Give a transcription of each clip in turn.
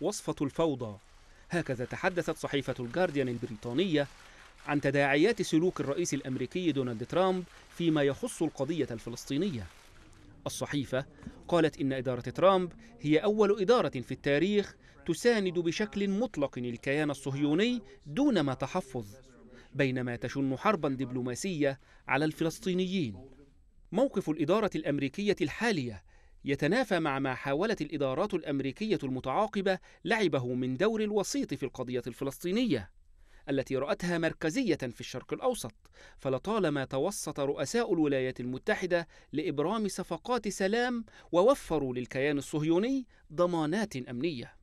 وصفة الفوضى هكذا تحدثت صحيفة الجارديان البريطانية عن تداعيات سلوك الرئيس الأمريكي دونالد ترامب فيما يخص القضية الفلسطينية الصحيفة قالت إن إدارة ترامب هي أول إدارة في التاريخ تساند بشكل مطلق الكيان الصهيوني دون ما تحفظ بينما تشن حربا دبلوماسية على الفلسطينيين موقف الإدارة الأمريكية الحالية يتنافى مع ما حاولت الإدارات الأمريكية المتعاقبة لعبه من دور الوسيط في القضية الفلسطينية التي رأتها مركزية في الشرق الأوسط فلطالما توسط رؤساء الولايات المتحدة لإبرام صفقات سلام ووفروا للكيان الصهيوني ضمانات أمنية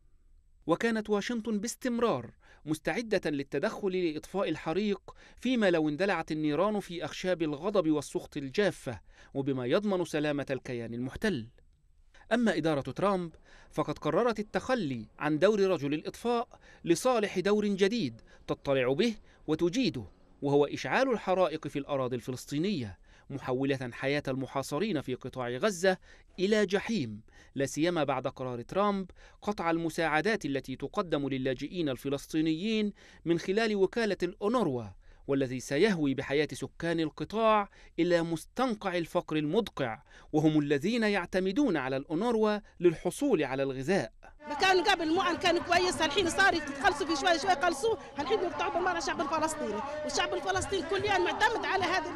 وكانت واشنطن باستمرار مستعدة للتدخل لإطفاء الحريق فيما لو اندلعت النيران في أخشاب الغضب والسخط الجافة وبما يضمن سلامة الكيان المحتل أما إدارة ترامب فقد قررت التخلي عن دور رجل الإطفاء لصالح دور جديد تطلع به وتجيده وهو إشعال الحرائق في الأراضي الفلسطينية محولة حياة المحاصرين في قطاع غزة إلى جحيم لا سيما بعد قرار ترامب قطع المساعدات التي تقدم للاجئين الفلسطينيين من خلال وكالة الأونروا والذي سيهوي بحياة سكان القطاع إلى مستنقع الفقر المدقع وهم الذين يعتمدون على الأونروا للحصول على الغذاء كان قبل مو كان كويس الحين صار يخلصوا في شوي شوي قلصوه الحين يقطعوا بالمرة الشعب الفلسطيني والشعب الفلسطيني كل يوم معتمد على هذا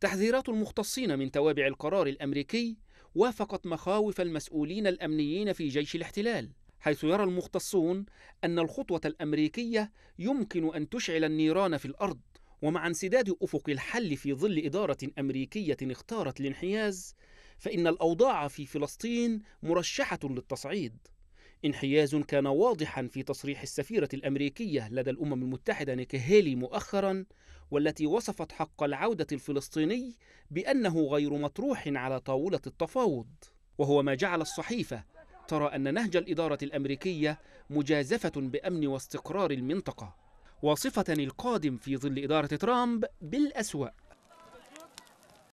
تحذيرات المختصين من توابع القرار الأمريكي وافقت مخاوف المسؤولين الأمنيين في جيش الاحتلال حيث يرى المختصون أن الخطوة الأمريكية يمكن أن تشعل النيران في الأرض ومع انسداد أفق الحل في ظل إدارة أمريكية اختارت الانحياز فإن الأوضاع في فلسطين مرشحة للتصعيد انحياز كان واضحا في تصريح السفيرة الأمريكية لدى الأمم المتحدة نيكهيلي مؤخرا والتي وصفت حق العودة الفلسطيني بأنه غير مطروح على طاولة التفاوض وهو ما جعل الصحيفة ترى أن نهج الإدارة الأمريكية مجازفة بأمن واستقرار المنطقة وصفة القادم في ظل إدارة ترامب بالأسوأ